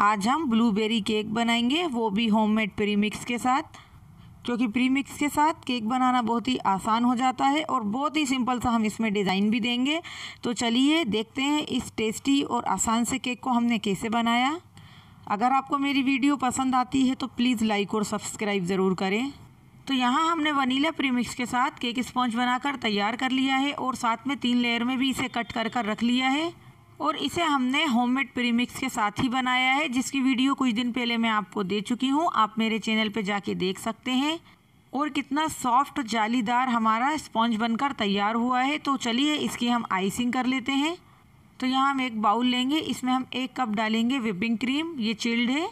आज हम blueberry cake बनाएंगे वो भी होममेड प्री मिक्स के साथ क्योंकि प्री मिक्स के साथ केक बनाना बहुत ही आसान हो जाता है और बहुत ही सिंपल सा हम इसमें डिज़ाइन भी देंगे तो चलिए देखते हैं इस टेस्टी और आसान से केक को हमने कैसे बनाया अगर आपको मेरी वीडियो पसंद आती है तो प्लीज़ लाइक और सब्सक्राइब ज़रूर करें तो यहाँ हमने वनीला प्रीमिक्स के साथ केक स्पॉन्ज बनाकर तैयार कर लिया है और साथ में तीन लेयर में भी इसे कट कर कर रख लिया है और इसे हमने होममेड प्रीमिक्स के साथ ही बनाया है जिसकी वीडियो कुछ दिन पहले मैं आपको दे चुकी हूँ आप मेरे चैनल पे जाके देख सकते हैं और कितना सॉफ्ट जालीदार हमारा स्पॉन्ज बनकर तैयार हुआ है तो चलिए इसकी हम आइसिंग कर लेते हैं तो यहाँ हम एक बाउल लेंगे इसमें हम एक कप डालेंगे विपिंग क्रीम ये चिल्ड है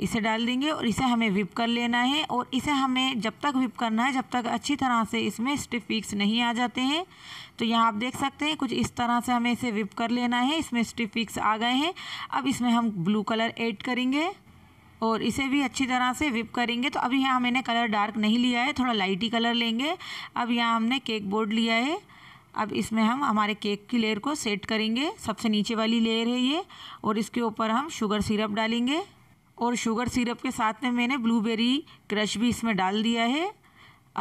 इसे डाल देंगे और इसे हमें विप कर लेना है और इसे हमें जब तक विप करना है जब तक अच्छी तरह से इसमें स्टिफ विक्स नहीं आ जाते हैं तो यहाँ आप देख सकते हैं कुछ इस तरह से हमें इसे विप कर लेना है इसमें स्टिफ विक्स आ गए हैं अब इसमें हम ब्लू कलर ऐड करेंगे और इसे भी अच्छी तरह से विप करेंगे तो अभी यहाँ मैंने कलर डार्क नहीं लिया है थोड़ा लाइट ही कलर लेंगे अब यहाँ हमने केक बोर्ड लिया है अब इसमें हम हमारे केक की लेयर को सेट करेंगे सबसे नीचे वाली लेयर है ये और इसके ऊपर हम शुगर सिरप डालेंगे और शुगर सिरप के साथ में मैंने ब्लूबेरी क्रश भी इसमें डाल दिया है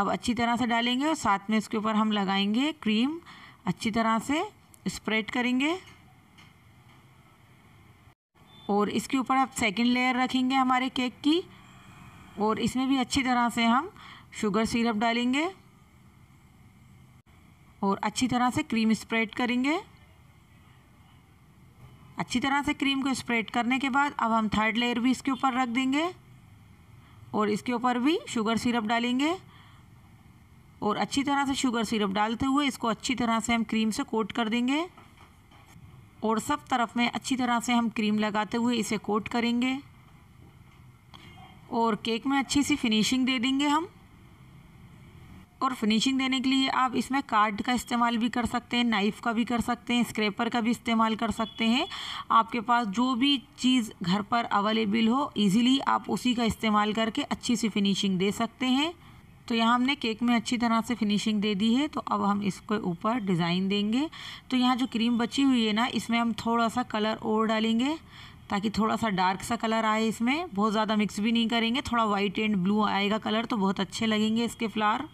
अब अच्छी तरह से डालेंगे और साथ में इसके ऊपर हम लगाएंगे क्रीम अच्छी तरह से स्प्रेड करेंगे और इसके ऊपर आप सेकंड लेयर रखेंगे हमारे केक की और इसमें भी अच्छी तरह से हम शुगर सिरप डालेंगे और अच्छी तरह से क्रीम स्प्रेड करेंगे अच्छी तरह से क्रीम को स्प्रेड करने के बाद अब हम थर्ड लेयर भी इसके ऊपर रख देंगे और इसके ऊपर भी शुगर सिरप डालेंगे और अच्छी तरह से शुगर सिरप डालते हुए इसको अच्छी तरह से हम क्रीम से कोट कर देंगे और सब तरफ में अच्छी तरह से हम क्रीम लगाते हुए इसे कोट करेंगे और केक में अच्छी सी फिनिशिंग दे देंगे हम और फिनिशिंग देने के लिए आप इसमें कार्ड का इस्तेमाल भी कर सकते हैं नाइफ़ का भी कर सकते हैं स्क्रैपर का भी इस्तेमाल कर सकते हैं आपके पास जो भी चीज़ घर पर अवेलेबल हो ईज़िली आप उसी का इस्तेमाल करके अच्छी सी फिनिशिंग दे सकते हैं तो यहाँ हमने केक में अच्छी तरह से फिनिशिंग दे दी है तो अब हम इसके ऊपर डिज़ाइन देंगे तो यहाँ जो क्रीम बची हुई है ना इसमें हम थोड़ा सा कलर और डालेंगे ताकि थोड़ा सा डार्क सा कलर आए इसमें बहुत ज़्यादा मिक्स भी नहीं करेंगे थोड़ा वाइट एंड ब्लू आएगा कलर तो बहुत अच्छे लगेंगे इसके फ्लावर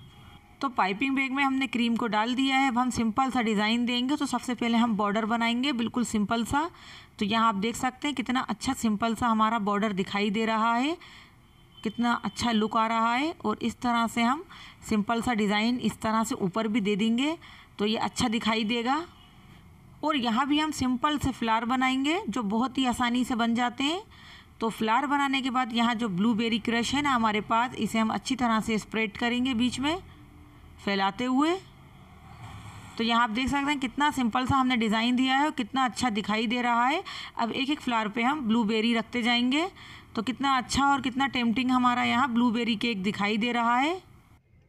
तो पाइपिंग बैग में हमने क्रीम को डाल दिया है अब हम सिंपल सा डिज़ाइन देंगे तो सबसे पहले हम बॉर्डर बनाएंगे बिल्कुल सिंपल सा तो यहाँ आप देख सकते हैं कितना अच्छा सिंपल सा हमारा बॉर्डर दिखाई दे रहा है कितना अच्छा लुक आ रहा है और इस तरह से हम सिंपल सा डिज़ाइन इस तरह से ऊपर भी दे देंगे तो ये अच्छा दिखाई देगा और यहाँ भी हम सिंपल से फ्लार बनाएंगे जो बहुत ही आसानी से बन जाते हैं तो फ्लार बनाने के बाद यहाँ जो ब्लूबेरी क्रश है ना हमारे पास इसे हम अच्छी तरह से स्प्रेड करेंगे बीच में फैलाते हुए तो यहाँ आप देख सकते हैं कितना सिंपल सा हमने डिज़ाइन दिया है और कितना अच्छा दिखाई दे रहा है अब एक एक फ्लावर पे हम ब्लूबेरी रखते जाएंगे तो कितना अच्छा और कितना टेम्पटिंग हमारा यहाँ ब्लूबेरी केक दिखाई दे रहा है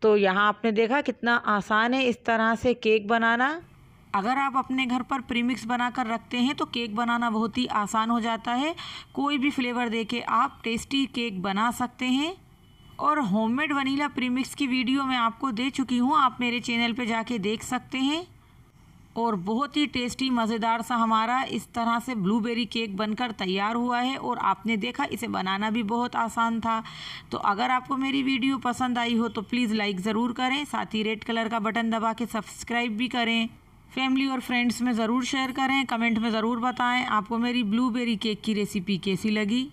तो यहाँ आपने देखा कितना आसान है इस तरह से केक बनाना अगर आप अपने घर पर प्रीमिक्स बनाकर रखते हैं तो केक बनाना बहुत ही आसान हो जाता है कोई भी फ्लेवर दे आप टेस्टी केक बना सकते हैं और होममेड वनीला प्रीमिक्स की वीडियो मैं आपको दे चुकी हूँ आप मेरे चैनल पे जाके देख सकते हैं और बहुत ही टेस्टी मज़ेदार सा हमारा इस तरह से ब्लूबेरी केक बनकर तैयार हुआ है और आपने देखा इसे बनाना भी बहुत आसान था तो अगर आपको मेरी वीडियो पसंद आई हो तो प्लीज़ लाइक ज़रूर करें साथ ही रेड कलर का बटन दबा के सब्सक्राइब भी करें फैमिली और फ्रेंड्स में ज़रूर शेयर करें कमेंट में ज़रूर बताएं आपको मेरी ब्लूबेरी केक की रेसिपी कैसी लगी